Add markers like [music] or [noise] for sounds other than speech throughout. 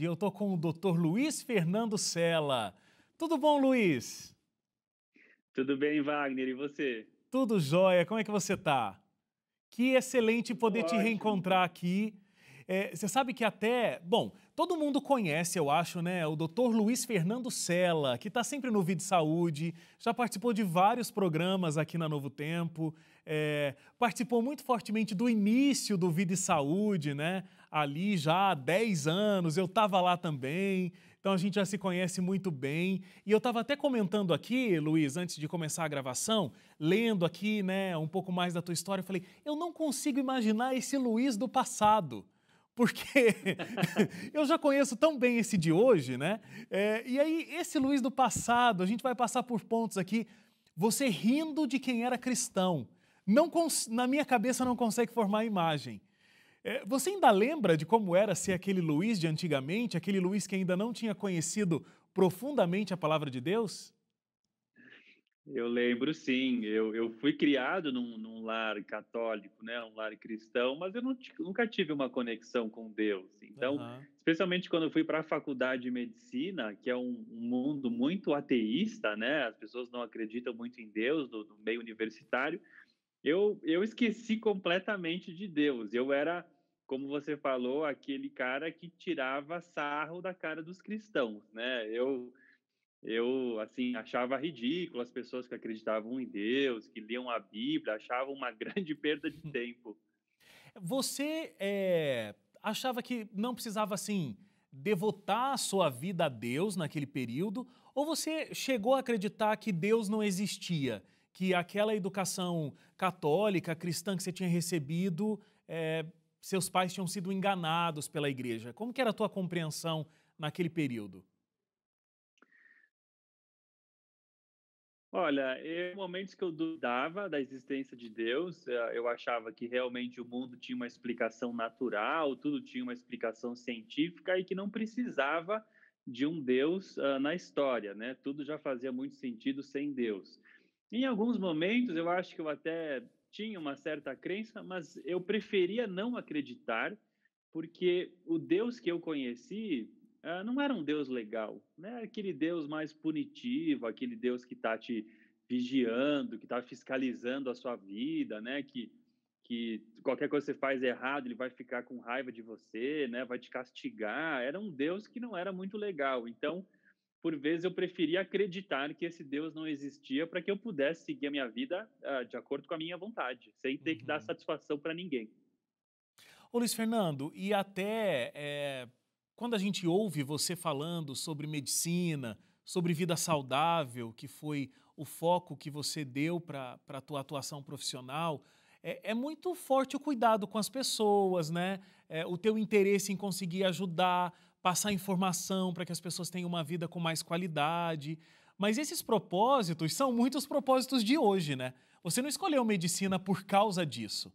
E eu estou com o Dr. Luiz Fernando Sela. Tudo bom, Luiz? Tudo bem, Wagner, e você? Tudo jóia, como é que você está? Que excelente poder Ótimo. te reencontrar aqui. É, você sabe que até, bom, todo mundo conhece, eu acho, né, o Dr. Luiz Fernando Sela, que está sempre no e Saúde, já participou de vários programas aqui na Novo Tempo, é, participou muito fortemente do início do Vida e Saúde, né? ali já há 10 anos, eu estava lá também, então a gente já se conhece muito bem. E eu estava até comentando aqui, Luiz, antes de começar a gravação, lendo aqui né, um pouco mais da tua história, eu falei: eu não consigo imaginar esse Luiz do passado [laughs] porque [laughs] eu já conheço tão bem esse de hoje, né? É, e aí, esse Luiz do passado, a gente vai passar por pontos aqui. Você rindo de quem era cristão. Não na minha cabeça não consegue formar a imagem. É, você ainda lembra de como era ser aquele Luiz de antigamente, aquele Luiz que ainda não tinha conhecido profundamente a palavra de Deus? Eu lembro sim, eu, eu fui criado num, num, lar católico, né, um lar cristão, mas eu não, nunca tive uma conexão com Deus. Então, uhum. especialmente quando eu fui para a faculdade de medicina, que é um, um, mundo muito ateísta, né, as pessoas não acreditam muito em Deus no, no meio universitário, eu, eu esqueci completamente de Deus. Eu era, como você falou, aquele cara que tirava sarro da cara dos cristãos, né? Eu, eu assim achava ridículo as pessoas que acreditavam em Deus, que liam a Bíblia, achavam uma [laughs] grande perda de tempo. Você é, achava que não precisava assim devotar a sua vida a Deus naquele período, ou você chegou a acreditar que Deus não existia que aquela educação católica, cristã que você tinha recebido, é, seus pais tinham sido enganados pela igreja. Como que era a tua compreensão naquele período? Olha, em momentos que eu duvidava da existência de Deus, eh, eu achava que realmente o mundo tinha uma explicação natural, tudo tinha uma explicação científica e que não precisava de um Deus uh, na história, né? Tudo já fazia muito sentido sem Deus. Em alguns momentos, eu acho que eu até tinha uma certa crença, mas eu preferia não acreditar, porque o Deus que eu conheci uh, não era um Deus legal, né? Aquele Deus mais punitivo, aquele Deus que está te vigiando, que está fiscalizando a sua vida, né? Que que qualquer coisa que você faz errado, ele vai ficar com raiva de você, né? Vai te castigar. Era um Deus que não era muito legal. Então, por vezes eu preferia acreditar que esse Deus não existia para que eu pudesse seguir a minha vida uh, de acordo com a minha vontade, sem ter uhum. que dar uhum. satisfação para ninguém. Ô Luiz Fernando, e até é, quando a gente ouve você falando sobre medicina, sobre vida saudável, que foi o foco que você deu para a tua atuação profissional, é, é, muito forte o cuidado com as pessoas, né? É, o teu interesse em conseguir ajudar, passar informação para que as pessoas tenham uma vida com mais qualidade. Mas esses propósitos são muitos propósitos de hoje, né? Você não escolheu medicina por causa disso.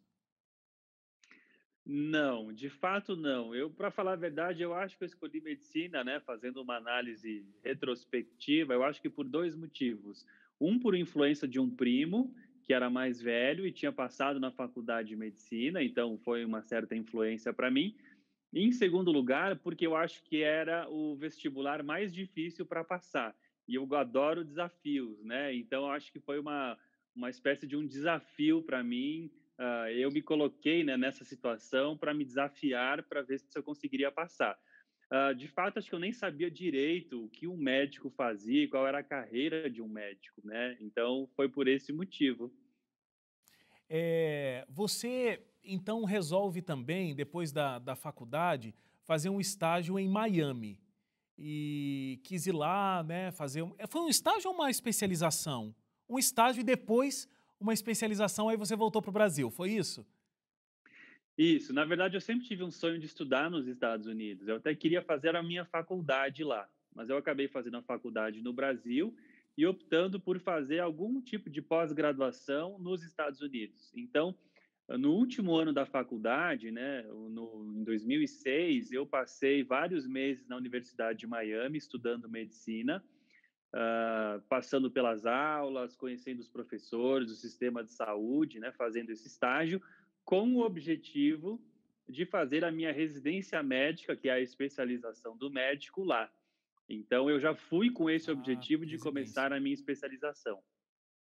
Não, de fato não. Eu, para falar a verdade, eu acho que eu escolhi medicina, né? Fazendo uma análise retrospectiva, eu acho que por dois motivos. Um, por influência de um primo que era mais velho e tinha passado na faculdade de medicina, então foi uma certa influência para mim em segundo lugar, porque eu acho que era o vestibular mais difícil para passar. E eu adoro desafios, né? Então, eu acho que foi uma, uma espécie de um desafio para mim. Uh, eu me coloquei né, nessa situação para me desafiar, para ver se eu conseguiria passar. Uh, de fato, acho que eu nem sabia direito o que um médico fazia e qual era a carreira de um médico, né? Então, foi por esse motivo. É, você então resolve também, depois da, da faculdade, fazer um estágio em Miami. E quis ir lá, né, fazer... Um, foi um estágio ou uma especialização? Um estágio e depois uma especialização, aí você voltou para o Brasil, foi isso? Isso, na verdade eu sempre tive um sonho de estudar nos Estados Unidos. Eu até queria fazer a minha faculdade lá, mas eu acabei fazendo a faculdade no Brasil e optando por fazer algum tipo de pós-graduação nos Estados Unidos. Então, no último ano da faculdade, né, no, em 2006, eu passei vários meses na Universidade de Miami estudando medicina, uh, passando pelas aulas, conhecendo os professores, o sistema de saúde, né, fazendo esse estágio, com o objetivo de fazer a minha residência médica, que é a especialização do médico lá. Então, eu já fui com esse ah, objetivo de começar a minha especialização.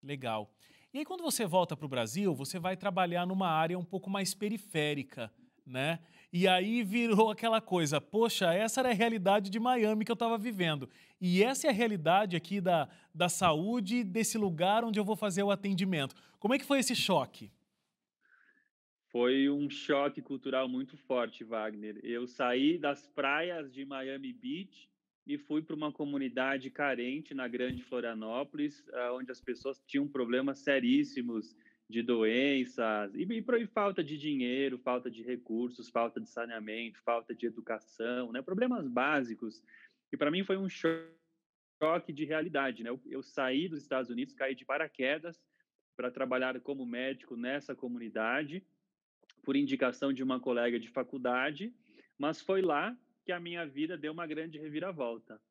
Legal. E aí, quando você volta para o Brasil, você vai trabalhar numa área um pouco mais periférica, né? E aí virou aquela coisa, poxa, essa era a realidade de Miami que eu estava vivendo. E essa é a realidade aqui da, da saúde, desse lugar onde eu vou fazer o atendimento. Como é que foi esse choque? Foi um choque cultural muito forte, Wagner. Eu saí das praias de Miami Beach e fui para uma comunidade carente na Grande Florianópolis, ah, onde as pessoas tinham problemas seríssimos de doenças e, e, falta de dinheiro, falta de recursos, falta de saneamento, falta de educação, né? Problemas básicos. E para mim foi um choque de realidade, né? Eu, eu saí dos Estados Unidos, caí de paraquedas para trabalhar como médico nessa comunidade por indicação de uma colega de faculdade, mas foi lá que a minha vida deu uma grande reviravolta.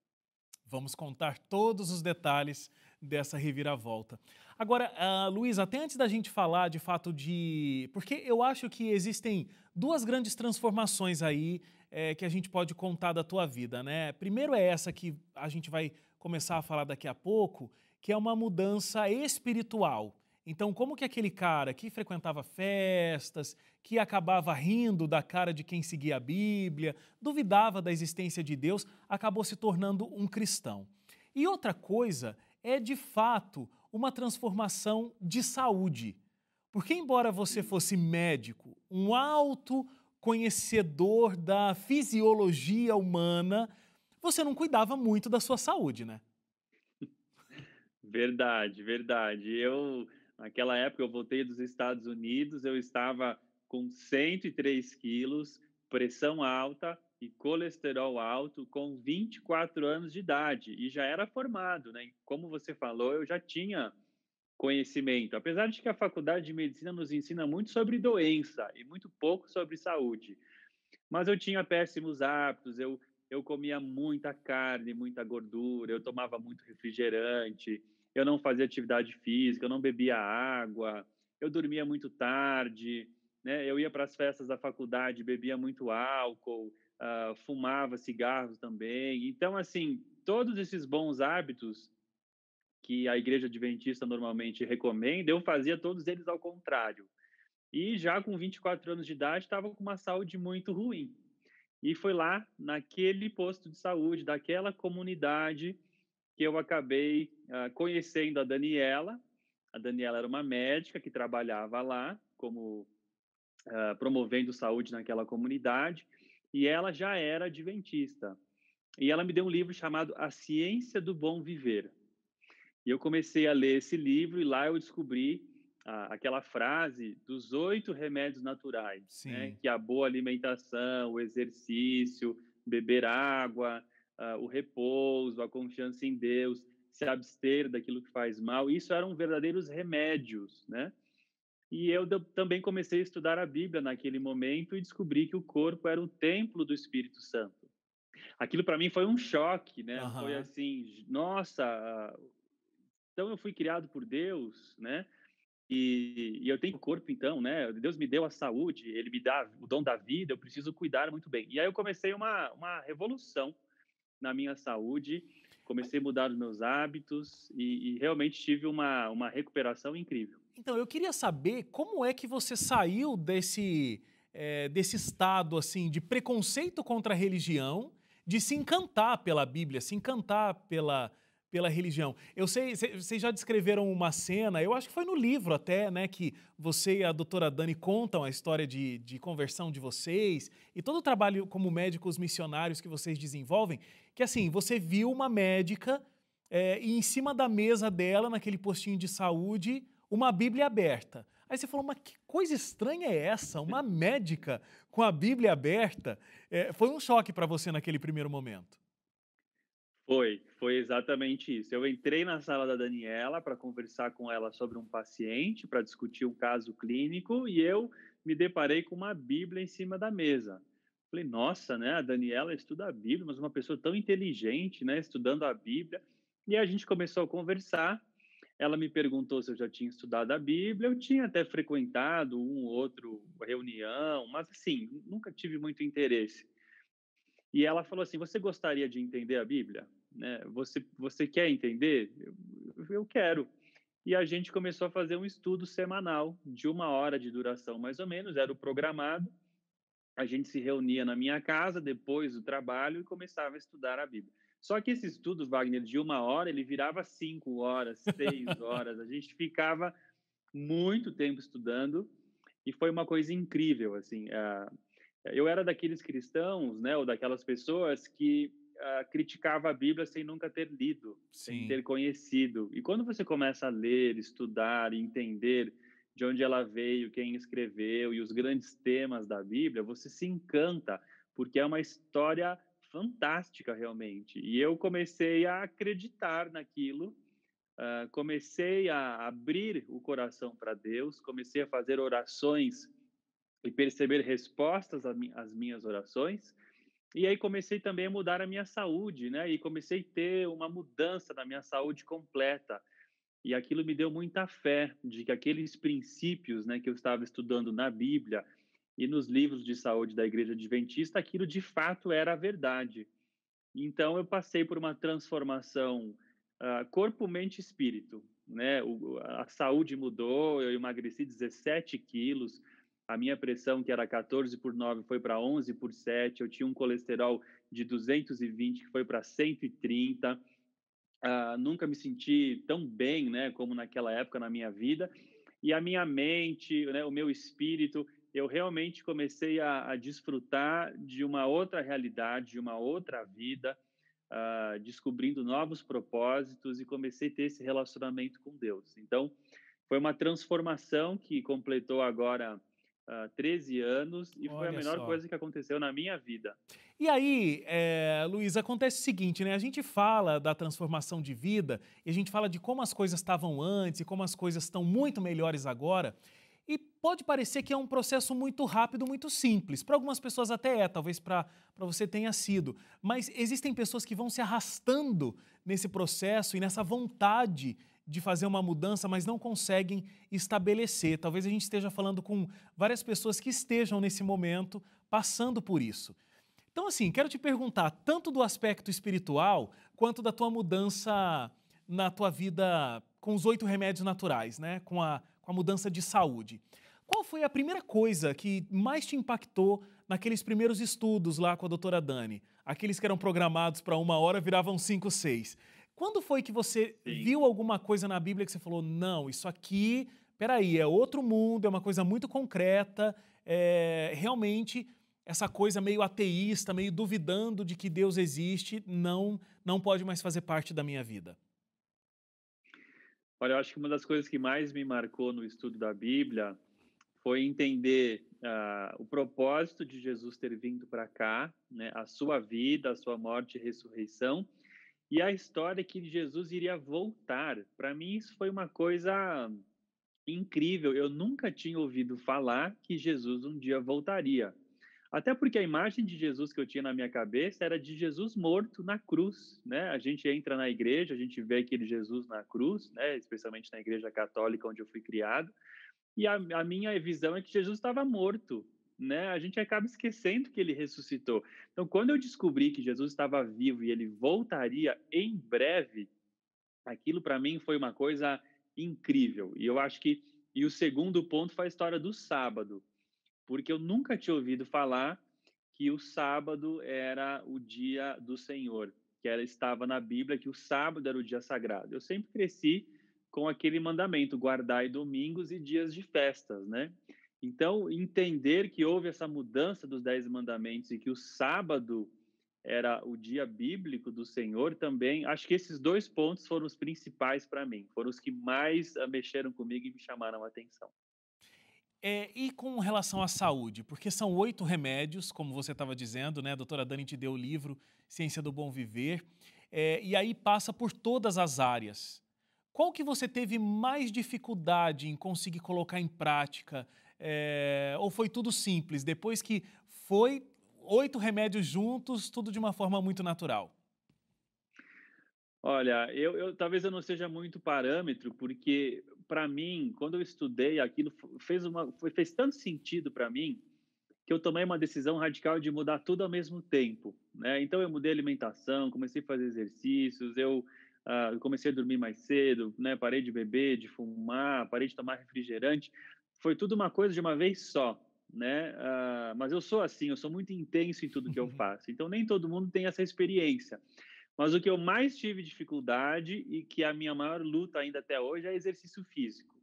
Vamos contar todos os detalhes dessa reviravolta. Agora, uh, Luiz, até antes da gente falar de fato de. Porque eu acho que existem duas grandes transformações aí é, que a gente pode contar da tua vida, né? Primeiro é essa que a gente vai começar a falar daqui a pouco, que é uma mudança espiritual. Então, como que aquele cara que frequentava festas, que acabava rindo da cara de quem seguia a Bíblia, duvidava da existência de Deus, acabou se tornando um cristão? E outra coisa é, de fato, uma transformação de saúde. Porque, embora você fosse médico, um alto conhecedor da fisiologia humana, você não cuidava muito da sua saúde, né? [laughs] Verdade, verdade. Eu Naquela época eu voltei dos Estados Unidos, eu estava com 103 quilos, pressão alta e colesterol alto com 24 anos de idade e já era formado, né? Como você falou, eu já tinha conhecimento. Apesar de que a faculdade de medicina nos ensina muito sobre doença e muito pouco sobre saúde. Mas eu tinha péssimos hábitos, eu eu comia muita carne, muita gordura, eu tomava muito refrigerante, eu não fazia atividade física, eu não bebia água, eu dormia muito tarde, né? Eu ia para as festas da faculdade, bebia muito álcool, uh, fumava cigarros também. Então, assim, todos esses bons hábitos que a igreja adventista normalmente recomenda, eu fazia todos eles ao contrário. E já com 24 anos de idade, estava com uma saúde muito ruim. E foi lá, naquele posto de saúde, daquela comunidade, que eu acabei ah, conhecendo a Daniela. A Daniela era uma médica que trabalhava lá, como uh, promovendo saúde naquela comunidade, e ela já era adventista. E ela me deu um livro chamado A Ciência do Bom Viver. E eu comecei a ler esse livro e lá eu descobri ah, aquela frase dos oito remédios naturais, né? que é a boa alimentação, o exercício, beber água, ah, o repouso, a confiança em Deus, se abster daquilo que faz mal. Isso eram verdadeiros remédios, né? E eu também comecei a estudar a Bíblia naquele momento e descobri que o corpo era o templo do Espírito Santo. Aquilo para mim foi um choque, né? Uhum. Foi assim, nossa, então eu fui criado por Deus, né? E, e eu tenho o corpo então, né? Deus me deu a saúde, ele me dá o dom da vida, eu preciso cuidar muito bem. E aí eu comecei uma uma revolução na minha saúde comecei a mudar os meus hábitos e, e, realmente tive uma, uma recuperação incrível. Então, eu queria saber como é que você saiu desse, é, desse estado assim de preconceito contra a religião, de se encantar pela Bíblia, se encantar pela, pela religião. Eu sei, vocês já descreveram uma cena, eu acho que foi no livro até, né, que você e a doutora Dani contam a história de, de conversão de vocês e todo o trabalho como médicos missionários que vocês desenvolvem, que assim, você viu uma médica é, e em cima da mesa dela, naquele postinho de saúde, uma Bíblia aberta. Aí você falou, mas que coisa estranha é essa? Uma médica com a Bíblia aberta? É, foi um choque para você naquele primeiro momento. Foi, foi exatamente isso. Eu entrei na sala da Daniela para conversar com ela sobre um paciente, para discutir um caso clínico, e eu me deparei com uma Bíblia em cima da mesa. Falei, nossa, né? A Daniela estuda a Bíblia, mas uma pessoa tão inteligente, né? Estudando a Bíblia. E a gente começou a conversar. Ela me perguntou se eu já tinha estudado a Bíblia. Eu tinha até frequentado um ou outro reunião, mas assim, nunca tive muito interesse. E ela falou assim: Você gostaria de entender a Bíblia? Né? Você, você quer entender? Eu, eu quero. E a gente começou a fazer um estudo semanal, de uma hora de duração mais ou menos, era o programado. A gente se reunia na minha casa, depois do trabalho, e começava a estudar a Bíblia. Só que esse estudo, Wagner, de uma hora, ele virava cinco horas, seis [laughs] horas. A gente ficava muito tempo estudando e foi uma coisa incrível, assim. eu era daqueles cristãos, né, ou daquelas pessoas que ah, criticava a Bíblia sem nunca ter lido, Sim. sem ter conhecido. E quando você começa a ler, estudar entender de onde ela veio, quem escreveu e os grandes temas da Bíblia, você se encanta, porque é uma história fantástica realmente. E eu comecei a acreditar naquilo Uh, comecei a abrir o coração para Deus, comecei a fazer orações e perceber respostas às minhas orações, e aí comecei também a mudar a minha saúde, né? E comecei a ter uma mudança na minha saúde completa. E aquilo me deu muita fé de que aqueles princípios, né, que eu estava estudando na Bíblia e nos livros de saúde da Igreja Adventista, aquilo de fato era a verdade. Então eu passei por uma transformação uh, corpo, mente espírito, né? O, a saúde mudou, eu emagreci 17 quilos, a minha pressão, que era 14 por 9, foi para 11 por 7, eu tinha um colesterol de 220 que foi para 130, uh, nunca me senti tão bem né, como naquela época na minha vida, e a minha mente, né, o meu espírito, eu realmente comecei a, a desfrutar de uma outra realidade, de uma outra vida, uh, descobrindo novos propósitos e comecei a ter esse relacionamento com Deus. Então, foi uma transformação que completou agora uh, 13 anos e Olha foi a melhor só. coisa que aconteceu na minha vida. E aí, é, Luiz, acontece o seguinte, né? A gente fala da transformação de vida e a gente fala de como as coisas estavam antes e como as coisas estão muito melhores agora. E pode parecer que é um processo muito rápido, muito simples. Para algumas pessoas até é, talvez para você tenha sido. Mas existem pessoas que vão se arrastando nesse processo e nessa vontade de fazer uma mudança, mas não conseguem estabelecer. Talvez a gente esteja falando com várias pessoas que estejam nesse momento passando por isso. Então, assim, quero te perguntar tanto do aspecto espiritual quanto da tua mudança na tua vida com os oito remédios naturais, né? Com a, com a mudança de saúde. Qual foi a primeira coisa que mais te impactou naqueles primeiros estudos lá com a doutora Dani? Aqueles que eram programados para uma hora viravam cinco, seis. Quando foi que você Sim. viu alguma coisa na Bíblia que você falou, não, isso aqui, peraí, é outro mundo, é uma coisa muito concreta, é, realmente essa coisa meio ateísta, meio duvidando de que Deus existe, não, não pode mais fazer parte da minha vida? Olha, eu acho que uma das coisas que mais me marcou no estudo da Bíblia foi entender uh, o propósito de Jesus ter vindo para cá, né, a sua vida, a sua morte e ressurreição, e a história que Jesus iria voltar. Para mim, isso foi uma coisa incrível. Eu nunca tinha ouvido falar que Jesus um dia voltaria. Até porque a imagem de Jesus que eu tinha na minha cabeça era de Jesus morto na cruz, né? A gente entra na igreja, a gente vê aquele Jesus na cruz, né? Especialmente na igreja católica onde eu fui criado. E a, a minha visão é que Jesus estava morto, né? A gente acaba esquecendo que ele ressuscitou. Então, quando eu descobri que Jesus estava vivo e ele voltaria em breve, aquilo para mim foi uma coisa incrível. E eu acho que e o segundo ponto foi a história do sábado, porque eu nunca tinha ouvido falar que o sábado era o dia do Senhor, que ela estava na Bíblia que o sábado era o dia sagrado. Eu sempre cresci com aquele mandamento guardai domingos e dias de festas, né? Então, entender que houve essa mudança dos Dez Mandamentos e que o sábado era o dia bíblico do Senhor também, acho que esses dois pontos foram os principais para mim, foram os que mais ah, mexeram comigo e me chamaram a atenção. É, e com relação à saúde, porque são oito remédios, como você estava dizendo, né? A doutora Dani te deu o livro Ciência do Bom Viver, é, e aí passa por todas as áreas. Qual que você teve mais dificuldade em conseguir colocar em prática é, ou foi tudo simples, depois que foi oito remédios juntos, tudo de uma forma muito natural? Olha, eu, eu talvez eu não seja muito parâmetro, porque para mim, quando eu estudei aquilo, fez, uma, fez tanto sentido para mim que eu tomei uma decisão radical de mudar tudo ao mesmo tempo. Né? Então eu mudei a alimentação, comecei a fazer exercícios, eu Uh, comecei a dormir mais cedo, né? Parei de beber, de fumar, parei de tomar refrigerante foi tudo uma coisa de uma vez só, né? Uh, mas eu sou assim, eu sou muito intenso em tudo que eu [laughs] faço. Então nem todo mundo tem essa experiência. Mas o que eu mais tive dificuldade e que é a minha maior luta ainda até hoje é exercício físico.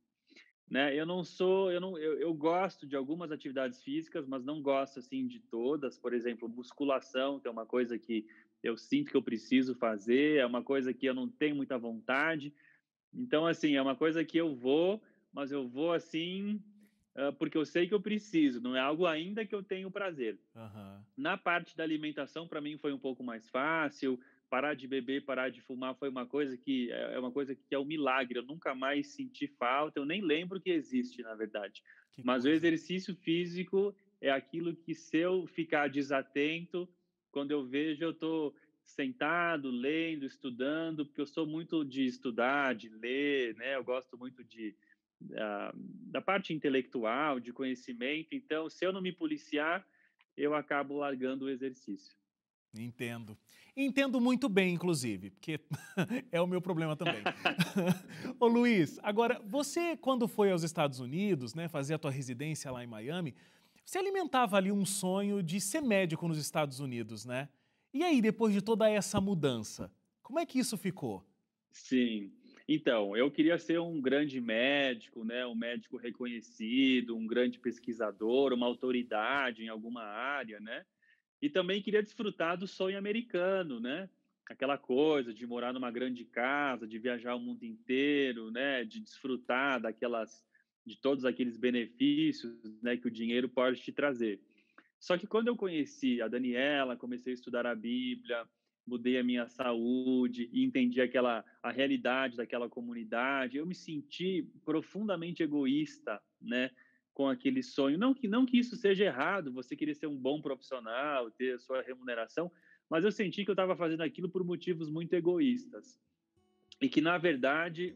Né? Eu não sou, eu não, eu, eu gosto de algumas atividades físicas, mas não gosto assim de todas. Por exemplo, musculação, que é uma coisa que eu sinto que eu preciso fazer, é uma coisa que eu não tenho muita vontade. Então, assim, é uma coisa que eu vou, mas eu vou assim ah, porque eu sei que eu preciso, não é algo ainda que eu tenho prazer. Uhum. Na parte da alimentação, para mim foi um pouco mais fácil. Parar de beber, parar de fumar foi uma coisa que é, é uma coisa que é um milagre. Eu nunca mais senti falta, eu nem lembro que existe, na verdade. Que Mas coisa. o exercício físico é aquilo que se eu ficar desatento, quando eu vejo eu estou sentado, lendo, estudando, porque eu sou muito de estudar, de ler, né? Eu gosto muito de, da, da parte intelectual, de conhecimento. Então, se eu não me policiar, eu acabo largando o exercício. Entendo. Entendo muito bem, inclusive, porque [laughs] é o meu problema também. [laughs] Ô Luiz, agora, você, quando foi aos Estados Unidos, né, fazer a tua residência lá em Miami, você alimentava ali um sonho de ser médico nos Estados Unidos, né? E aí, depois de toda essa mudança, como é que isso ficou? Sim. Então, eu queria ser um grande médico, né, um médico reconhecido, um grande pesquisador, uma autoridade em alguma área, né? E também queria desfrutar do sonho americano, né? Aquela coisa de morar numa grande casa, de viajar o mundo inteiro, né, de desfrutar daquelas de todos aqueles benefícios, né, que o dinheiro pode te trazer. Só que quando eu conheci a Daniela, comecei a estudar a Bíblia, mudei a minha saúde e entendi aquela a realidade daquela comunidade. Eu me senti profundamente egoísta, né, com aquele sonho. Não que não que isso seja errado, você queria ser um bom profissional, ter a sua remuneração, mas eu senti que eu estava fazendo aquilo por motivos muito egoístas. E que na verdade,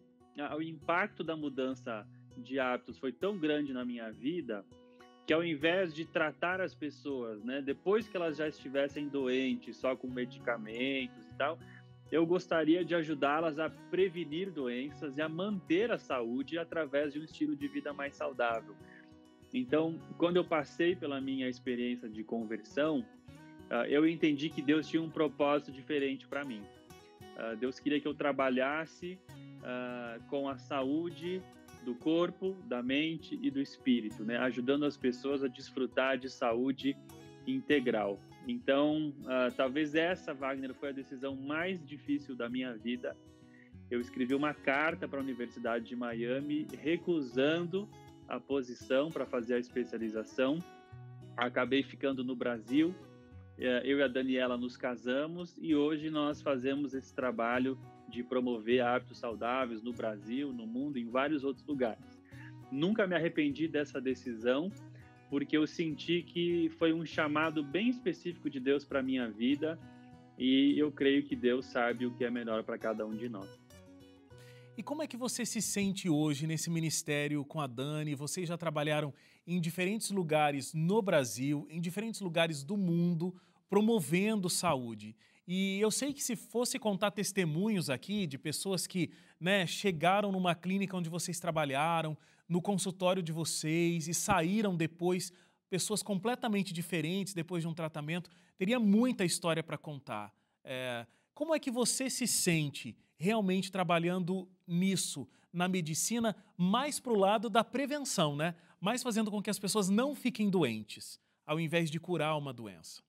o impacto da mudança de hábitos foi tão grande na minha vida que ao invés de tratar as pessoas, né, depois que elas já estivessem doentes, só com medicamentos e tal, eu gostaria de ajudá-las a prevenir doenças e a manter a saúde através de um estilo de vida mais saudável. Então, quando eu passei pela minha experiência de conversão, ah, eu entendi que Deus tinha um propósito diferente para mim. Ah, Deus queria que eu trabalhasse ah, com a saúde do corpo, da mente e do espírito, né? ajudando as pessoas a desfrutar de saúde integral. Então, uh, talvez essa, Wagner, foi a decisão mais difícil da minha vida. Eu escrevi uma carta para a Universidade de Miami recusando a posição para fazer a especialização. Acabei ficando no Brasil. Eh, eu e a Daniela nos casamos e hoje nós fazemos esse trabalho de promover hábitos saudáveis no Brasil, no mundo, em vários outros lugares. Nunca me arrependi dessa decisão, porque eu senti que foi um chamado bem específico de Deus para minha vida e eu creio que Deus sabe o que é melhor para cada um de nós. E como é que você se sente hoje nesse ministério com a Dani? Vocês já trabalharam em diferentes lugares no Brasil, em diferentes lugares do mundo, promovendo saúde. E eu sei que se fosse contar testemunhos aqui de pessoas que né, chegaram numa clínica onde vocês trabalharam, no consultório de vocês e saíram depois, pessoas completamente diferentes depois de um tratamento, teria muita história para contar. É, como é que você se sente realmente trabalhando nisso, na medicina, mais para o lado da prevenção, né? mais fazendo com que as pessoas não fiquem doentes, ao invés de curar uma doença?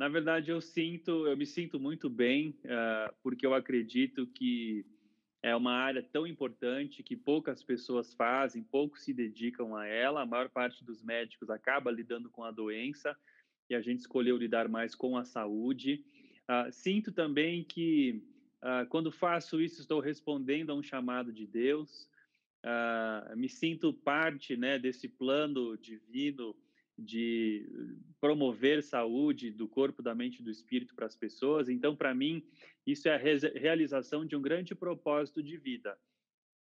Na verdade, eu sinto, eu me sinto muito bem, uh, porque eu acredito que é uma área tão importante que poucas pessoas fazem, poucos se dedicam a ela. A maior parte dos médicos acaba lidando com a doença e a gente escolheu lidar mais com a saúde. Uh, sinto também que uh, quando faço isso estou respondendo a um chamado de Deus. Ah, me sinto parte, né, desse plano divino de eh, promover saúde do corpo, da mente e do espírito para as pessoas. Então, para mim, isso é a realização de um grande propósito de vida.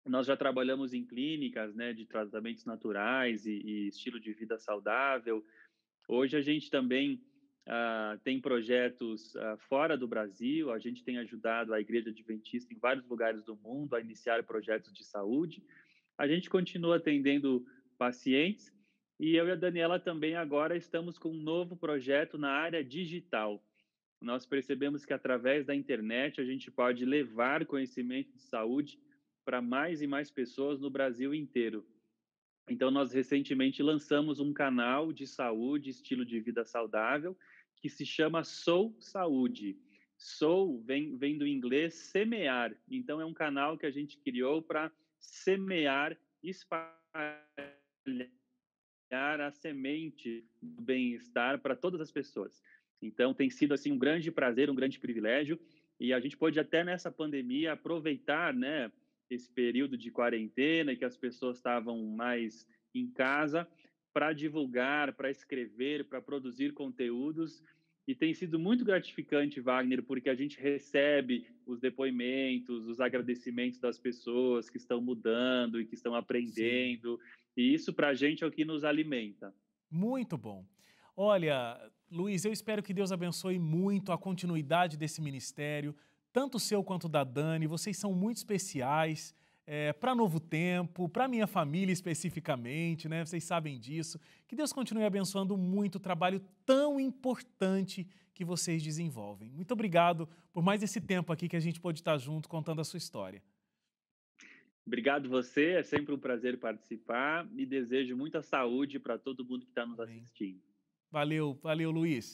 Nós já trabalhamos em clínicas né, de tratamentos naturais e, e estilo de vida saudável. Hoje a gente também Uh, tem projetos uh, fora do Brasil, a gente tem ajudado a Igreja Adventista em vários lugares do mundo a iniciar projetos de saúde. A gente continua atendendo pacientes e eu e a Daniela também agora estamos com um novo projeto na área digital. Nós percebemos que através da internet a gente pode levar conhecimento de saúde para mais e mais pessoas no Brasil inteiro. Então, nós recentemente lançamos um canal de saúde, estilo de vida saudável, que se chama Sou Saúde. Sou vem, vem do inglês semear. Então, é um canal que a gente criou para semear, espalhar a semente do bem-estar para todas as pessoas. Então tem sido assim um grande prazer, um grande privilégio e a gente pode até nessa pandemia aproveitar, né, esse período de quarentena e que as pessoas estavam mais em casa para divulgar, para escrever, para produzir conteúdos e tem sido muito gratificante, Wagner, porque a gente recebe os depoimentos, os agradecimentos das pessoas que estão mudando e que estão aprendendo. Sim. E isso, para a gente, é o que nos alimenta. Muito bom. Olha, Luiz, eu espero que Deus abençoe muito a continuidade desse ministério, tanto seu quanto da Dani. Vocês são muito especiais é, para Novo Tempo, para minha família especificamente, né? Vocês sabem disso. Que Deus continue abençoando muito o trabalho tão importante que vocês desenvolvem. Muito obrigado por mais esse tempo aqui que a gente pode estar junto contando a sua história. Obrigado você, é sempre um prazer participar e desejo muita saúde para todo mundo que está nos assistindo. Valeu, valeu, Luiz.